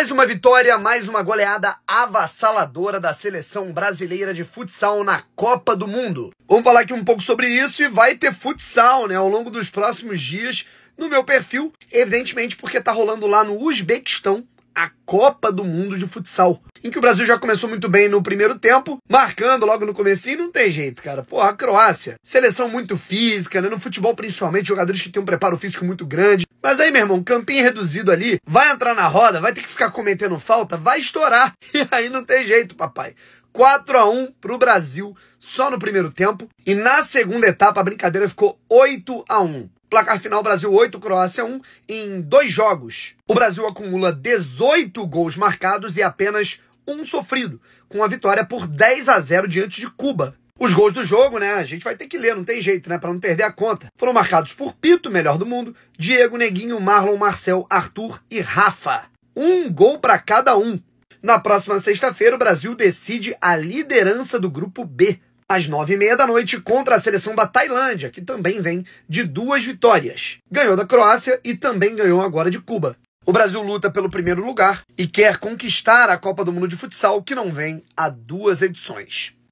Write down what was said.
Mais uma vitória, mais uma goleada avassaladora da seleção brasileira de futsal na Copa do Mundo. Vamos falar aqui um pouco sobre isso e vai ter futsal, né, ao longo dos próximos dias no meu perfil, evidentemente porque tá rolando lá no Uzbequistão a Copa do Mundo de Futsal, em que o Brasil já começou muito bem no primeiro tempo, marcando logo no começo e não tem jeito, cara. Pô, a Croácia, seleção muito física, né? No futebol, principalmente, jogadores que têm um preparo físico muito grande, mas aí, meu irmão, campinho reduzido ali, vai entrar na roda, vai ter que ficar cometendo falta, vai estourar. E aí não tem jeito, papai. 4 a 1 pro Brasil só no primeiro tempo. E na segunda etapa a brincadeira ficou 8 a 1. Placar final Brasil 8, Croácia 1 em dois jogos. O Brasil acumula 18 gols marcados e apenas um sofrido, com a vitória por 10 a 0 diante de Cuba os gols do jogo, né? A gente vai ter que ler, não tem jeito, né? Para não perder a conta. Foram marcados por Pito, melhor do mundo, Diego, Neguinho, Marlon, Marcel, Arthur e Rafa. Um gol para cada um. Na próxima sexta-feira, o Brasil decide a liderança do grupo B, às nove e meia da noite, contra a seleção da Tailândia, que também vem de duas vitórias. Ganhou da Croácia e também ganhou agora de Cuba. O Brasil luta pelo primeiro lugar e quer conquistar a Copa do Mundo de Futsal, que não vem há duas edições.